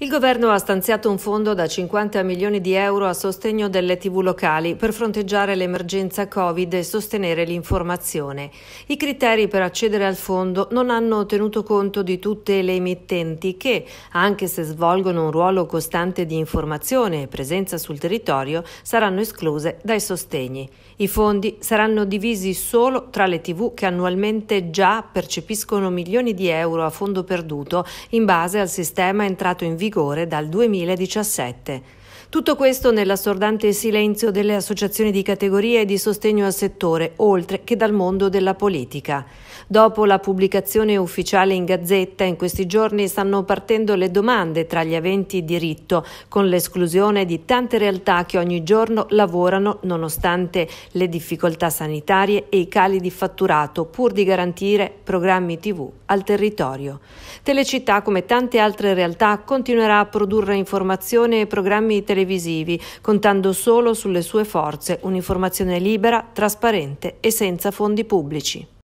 Il governo ha stanziato un fondo da 50 milioni di euro a sostegno delle tv locali per fronteggiare l'emergenza Covid e sostenere l'informazione. I criteri per accedere al fondo non hanno tenuto conto di tutte le emittenti che, anche se svolgono un ruolo costante di informazione e presenza sul territorio, saranno escluse dai sostegni. I fondi saranno divisi solo tra le tv che annualmente già percepiscono milioni di euro a fondo perduto in base al sistema entrato in vigore vigore dal 2017 tutto questo nell'assordante silenzio delle associazioni di categoria e di sostegno al settore, oltre che dal mondo della politica. Dopo la pubblicazione ufficiale in Gazzetta, in questi giorni stanno partendo le domande tra gli aventi diritto, con l'esclusione di tante realtà che ogni giorno lavorano nonostante le difficoltà sanitarie e i cali di fatturato, pur di garantire programmi TV al territorio. Telecittà, come tante altre realtà, continuerà a produrre informazione e programmi televisivi televisivi, contando solo sulle sue forze, un'informazione libera, trasparente e senza fondi pubblici.